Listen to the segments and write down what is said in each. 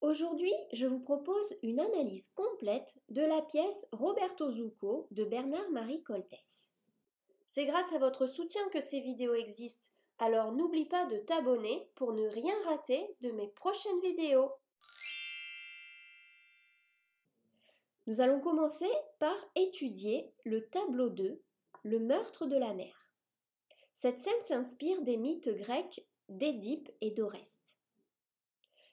Aujourd'hui, je vous propose une analyse complète de la pièce Roberto Zucco de Bernard-Marie Coltès. C'est grâce à votre soutien que ces vidéos existent, alors n'oublie pas de t'abonner pour ne rien rater de mes prochaines vidéos. Nous allons commencer par étudier le tableau 2, le meurtre de la mer. Cette scène s'inspire des mythes grecs d'Édipe et d'Oreste.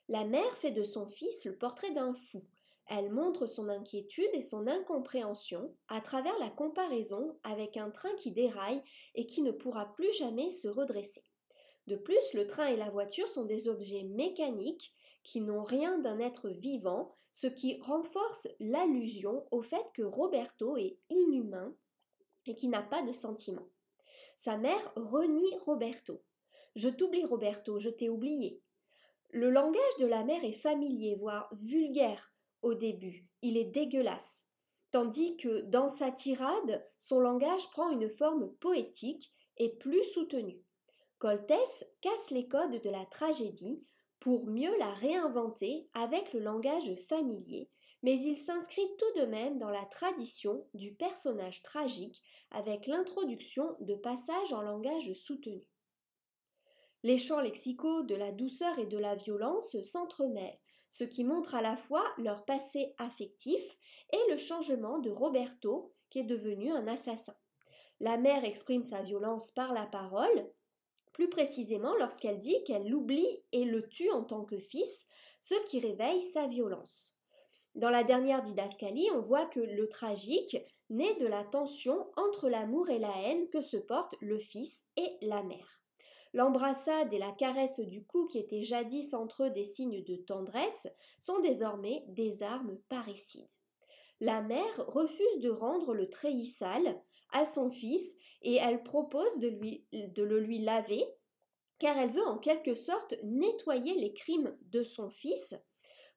La mère fait de son fils le portrait d'un fou. Elle montre son inquiétude et son incompréhension à travers la comparaison avec un train qui déraille et qui ne pourra plus jamais se redresser. De plus, le train et la voiture sont des objets mécaniques qui n'ont rien d'un être vivant, ce qui renforce l'allusion au fait que Roberto est inhumain et qui n'a pas de sentiments. Sa mère renie Roberto. Je t'oublie Roberto, je t'ai oublié. Le langage de la mère est familier, voire vulgaire au début. Il est dégueulasse. Tandis que dans sa tirade, son langage prend une forme poétique et plus soutenue. Coltès casse les codes de la tragédie pour mieux la réinventer avec le langage familier, mais il s'inscrit tout de même dans la tradition du personnage tragique avec l'introduction de passages en langage soutenu. Les champs lexicaux de la douceur et de la violence s'entremêlent, ce qui montre à la fois leur passé affectif et le changement de Roberto, qui est devenu un assassin. La mère exprime sa violence par la parole, plus précisément lorsqu'elle dit qu'elle l'oublie et le tue en tant que fils, ce qui réveille sa violence. Dans la dernière didascalie, on voit que le tragique naît de la tension entre l'amour et la haine que se portent le fils et la mère. L'embrassade et la caresse du cou, qui étaient jadis entre eux des signes de tendresse, sont désormais des armes parricides. La mère refuse de rendre le sale à son fils et elle propose de, lui, de le lui laver, car elle veut en quelque sorte nettoyer les crimes de son fils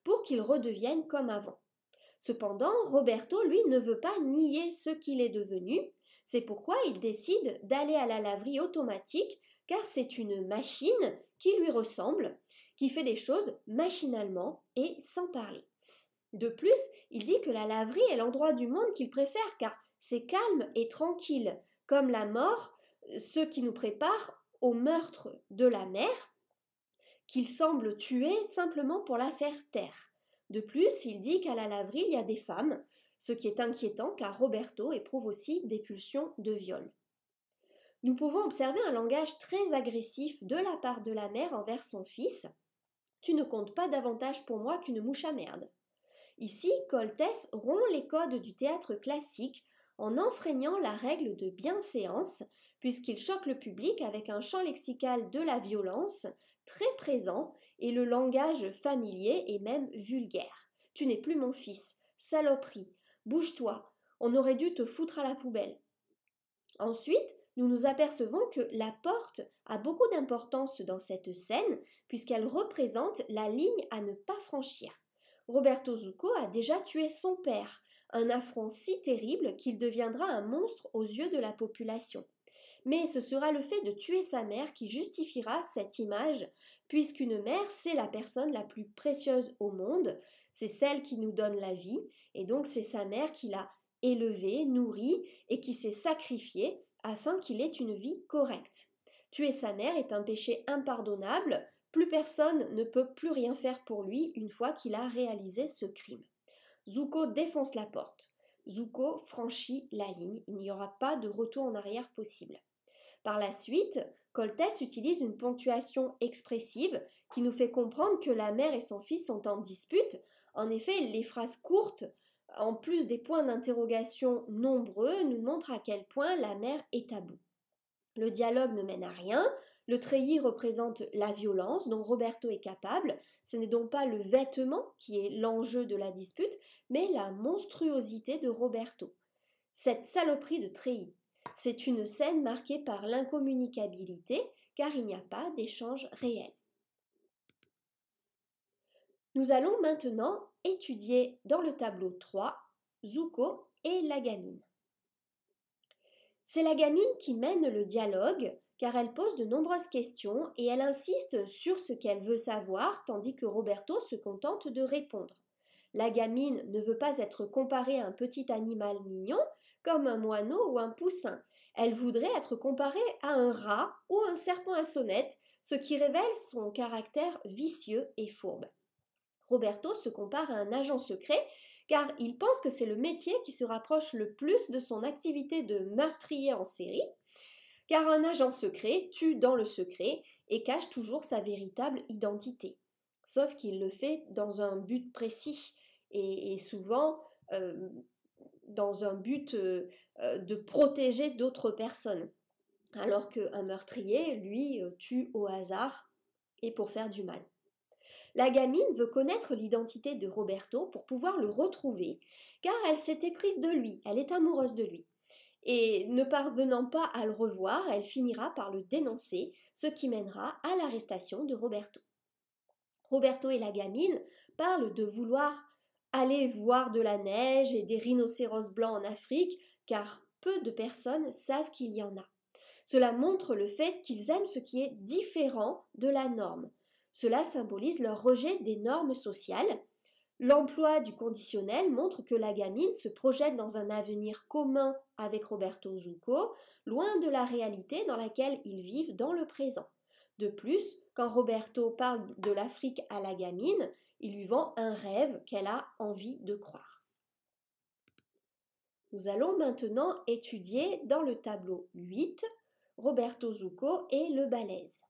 pour qu'il redevienne comme avant. Cependant, Roberto, lui, ne veut pas nier ce qu'il est devenu, c'est pourquoi il décide d'aller à la laverie automatique car c'est une machine qui lui ressemble, qui fait des choses machinalement et sans parler. De plus, il dit que la laverie est l'endroit du monde qu'il préfère car c'est calme et tranquille, comme la mort, ce qui nous prépare au meurtre de la mère, qu'il semble tuer simplement pour la faire taire. De plus, il dit qu'à la laverie, il y a des femmes, ce qui est inquiétant car Roberto éprouve aussi des pulsions de viol nous pouvons observer un langage très agressif de la part de la mère envers son fils. Tu ne comptes pas davantage pour moi qu'une mouche à merde. Ici, Coltès rompt les codes du théâtre classique en enfreignant la règle de bienséance, puisqu'il choque le public avec un champ lexical de la violence très présent et le langage familier et même vulgaire. Tu n'es plus mon fils, saloperie, bouge-toi, on aurait dû te foutre à la poubelle. Ensuite, nous nous apercevons que la porte a beaucoup d'importance dans cette scène puisqu'elle représente la ligne à ne pas franchir. Roberto Zucco a déjà tué son père, un affront si terrible qu'il deviendra un monstre aux yeux de la population. Mais ce sera le fait de tuer sa mère qui justifiera cette image, puisqu'une mère, c'est la personne la plus précieuse au monde, c'est celle qui nous donne la vie, et donc c'est sa mère qui l'a élevée, nourrie, et qui s'est sacrifiée afin qu'il ait une vie correcte. Tuer sa mère est un péché impardonnable, plus personne ne peut plus rien faire pour lui une fois qu'il a réalisé ce crime. Zuko défonce la porte. Zuko franchit la ligne, il n'y aura pas de retour en arrière possible. Par la suite, Coltès utilise une ponctuation expressive qui nous fait comprendre que la mère et son fils sont en dispute. En effet, les phrases courtes en plus des points d'interrogation nombreux, nous montrent à quel point la mère est bout. Le dialogue ne mène à rien, le treillis représente la violence dont Roberto est capable, ce n'est donc pas le vêtement qui est l'enjeu de la dispute, mais la monstruosité de Roberto. Cette saloperie de treillis. C'est une scène marquée par l'incommunicabilité, car il n'y a pas d'échange réel. Nous allons maintenant étudié dans le tableau 3, Zuko et la gamine. C'est la gamine qui mène le dialogue car elle pose de nombreuses questions et elle insiste sur ce qu'elle veut savoir tandis que Roberto se contente de répondre. La gamine ne veut pas être comparée à un petit animal mignon comme un moineau ou un poussin. Elle voudrait être comparée à un rat ou un serpent à sonnette, ce qui révèle son caractère vicieux et fourbe. Roberto se compare à un agent secret, car il pense que c'est le métier qui se rapproche le plus de son activité de meurtrier en série, car un agent secret tue dans le secret et cache toujours sa véritable identité. Sauf qu'il le fait dans un but précis et, souvent euh, dans un but euh, euh, de protéger d'autres personnes. Alors qu'un meurtrier, lui, tue au hasard et pour faire du mal. La gamine veut connaître l'identité de Roberto pour pouvoir le retrouver, car elle s'est éprise de lui, elle est amoureuse de lui. Et ne parvenant pas à le revoir, elle finira par le dénoncer, ce qui mènera à l'arrestation de Roberto. Roberto et la gamine parlent de vouloir aller voir de la neige et des rhinocéros blancs en Afrique, car peu de personnes savent qu'il y en a. Cela montre le fait qu'ils aiment ce qui est différent de la norme. Cela symbolise leur rejet des normes sociales. L'emploi du conditionnel montre que la gamine se projette dans un avenir commun avec Roberto Zucco, loin de la réalité dans laquelle ils vivent dans le présent. De plus, quand Roberto parle de l'Afrique à la gamine, il lui vend un rêve qu'elle a envie de croire. Nous allons maintenant étudier dans le tableau 8 Roberto Zucco et le balèze.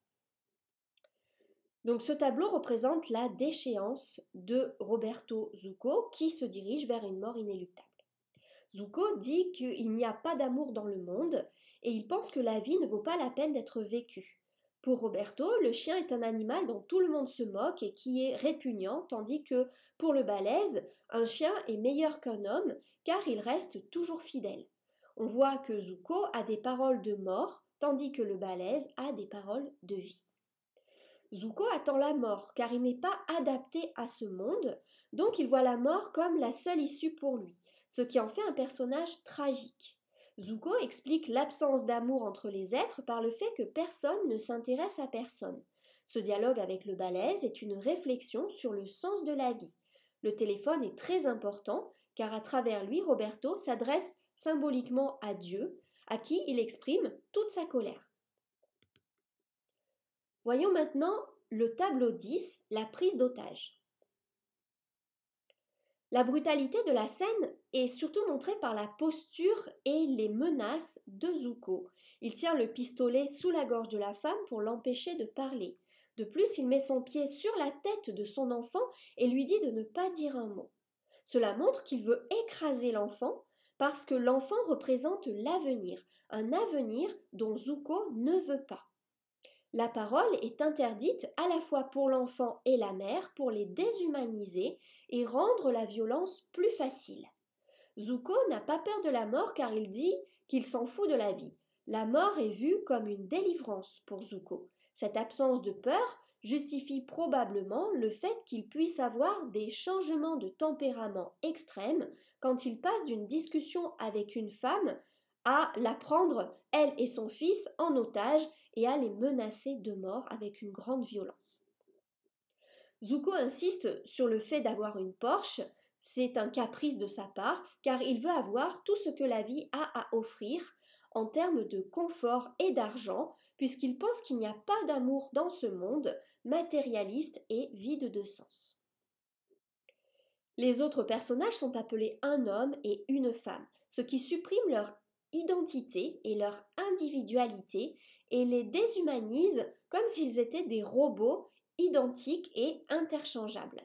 Donc ce tableau représente la déchéance de Roberto Zucco qui se dirige vers une mort inéluctable. Zucco dit qu'il n'y a pas d'amour dans le monde et il pense que la vie ne vaut pas la peine d'être vécue. Pour Roberto, le chien est un animal dont tout le monde se moque et qui est répugnant, tandis que pour le balèze, un chien est meilleur qu'un homme car il reste toujours fidèle. On voit que Zucco a des paroles de mort, tandis que le balèze a des paroles de vie. Zuko attend la mort, car il n'est pas adapté à ce monde, donc il voit la mort comme la seule issue pour lui, ce qui en fait un personnage tragique. Zuko explique l'absence d'amour entre les êtres par le fait que personne ne s'intéresse à personne. Ce dialogue avec le balèze est une réflexion sur le sens de la vie. Le téléphone est très important, car à travers lui, Roberto s'adresse symboliquement à Dieu, à qui il exprime toute sa colère. Voyons maintenant le tableau 10, la prise d'otage. La brutalité de la scène est surtout montrée par la posture et les menaces de Zuko. Il tient le pistolet sous la gorge de la femme pour l'empêcher de parler. De plus, il met son pied sur la tête de son enfant et lui dit de ne pas dire un mot. Cela montre qu'il veut écraser l'enfant parce que l'enfant représente l'avenir, un avenir dont Zuko ne veut pas. La parole est interdite à la fois pour l'enfant et la mère pour les déshumaniser et rendre la violence plus facile. Zuko n'a pas peur de la mort car il dit qu'il s'en fout de la vie. La mort est vue comme une délivrance pour Zuko. Cette absence de peur justifie probablement le fait qu'il puisse avoir des changements de tempérament extrêmes quand il passe d'une discussion avec une femme à la prendre, elle et son fils, en otage et à les menacer de mort avec une grande violence. Zuko insiste sur le fait d'avoir une Porsche, c'est un caprice de sa part, car il veut avoir tout ce que la vie a à offrir en termes de confort et d'argent, puisqu'il pense qu'il n'y a pas d'amour dans ce monde matérialiste et vide de sens. Les autres personnages sont appelés un homme et une femme, ce qui supprime leur identité et leur individualité et les déshumanisent comme s'ils étaient des robots identiques et interchangeables.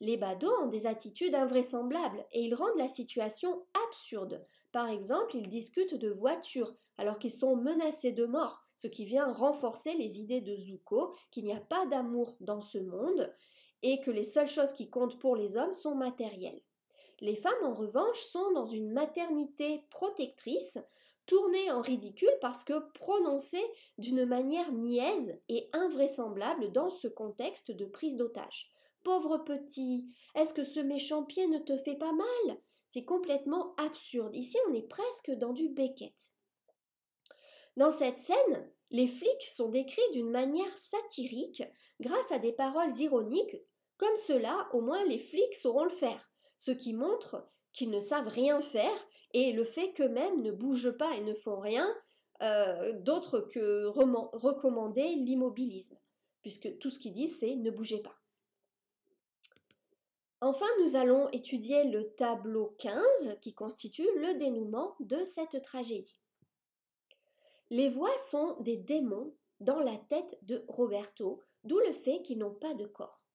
Les badauds ont des attitudes invraisemblables et ils rendent la situation absurde. Par exemple, ils discutent de voitures alors qu'ils sont menacés de mort, ce qui vient renforcer les idées de Zuko qu'il n'y a pas d'amour dans ce monde et que les seules choses qui comptent pour les hommes sont matérielles. Les femmes, en revanche, sont dans une maternité protectrice tourné en ridicule parce que prononcé d'une manière niaise et invraisemblable dans ce contexte de prise d'otage. Pauvre petit, est-ce que ce méchant pied ne te fait pas mal C'est complètement absurde. Ici, on est presque dans du Beckett. Dans cette scène, les flics sont décrits d'une manière satirique grâce à des paroles ironiques, comme cela, au moins les flics sauront le faire, ce qui montre qu'ils ne savent rien faire et le fait qu'eux-mêmes ne bougent pas et ne font rien euh, d'autre que recommander l'immobilisme, puisque tout ce qu'ils disent, c'est ne bougez pas. Enfin, nous allons étudier le tableau 15 qui constitue le dénouement de cette tragédie. Les voix sont des démons dans la tête de Roberto, d'où le fait qu'ils n'ont pas de corps.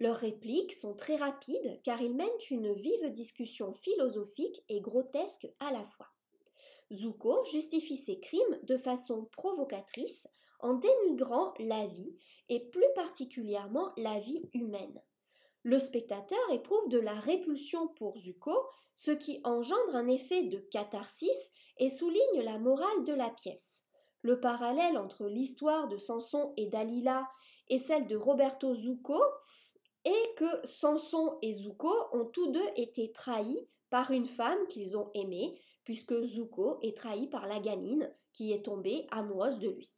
Leurs répliques sont très rapides car ils mènent une vive discussion philosophique et grotesque à la fois. Zuko justifie ses crimes de façon provocatrice en dénigrant la vie et plus particulièrement la vie humaine. Le spectateur éprouve de la répulsion pour Zuko, ce qui engendre un effet de catharsis et souligne la morale de la pièce. Le parallèle entre l'histoire de Samson et Dalila et celle de Roberto Zucco et que Samson et Zuko ont tous deux été trahis par une femme qu'ils ont aimée, puisque Zuko est trahi par la gamine qui est tombée amoureuse de lui.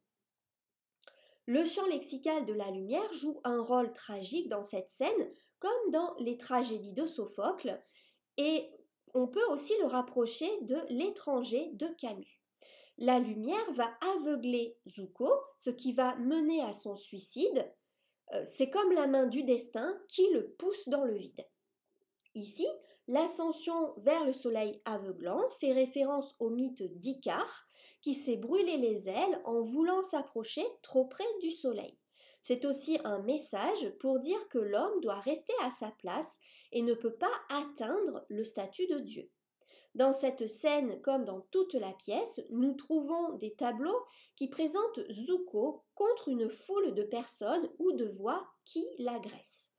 Le champ lexical de la lumière joue un rôle tragique dans cette scène, comme dans les tragédies de Sophocle, et on peut aussi le rapprocher de l'étranger de Camus. La lumière va aveugler Zuko, ce qui va mener à son suicide, euh, c'est comme la main du destin qui le pousse dans le vide. Ici, l'ascension vers le soleil aveuglant fait référence au mythe d'Icare qui s'est brûlé les ailes en voulant s'approcher trop près du soleil. C'est aussi un message pour dire que l'homme doit rester à sa place et ne peut pas atteindre le statut de Dieu. Dans cette scène, comme dans toute la pièce, nous trouvons des tableaux qui présentent Zuko contre une foule de personnes ou de voix qui l'agressent.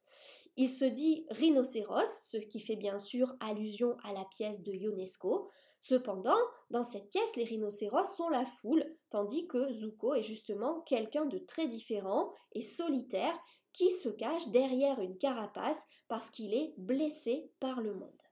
Il se dit rhinocéros, ce qui fait bien sûr allusion à la pièce de Ionesco. Cependant, dans cette pièce, les rhinocéros sont la foule, tandis que Zuko est justement quelqu'un de très différent et solitaire qui se cache derrière une carapace parce qu'il est blessé par le monde.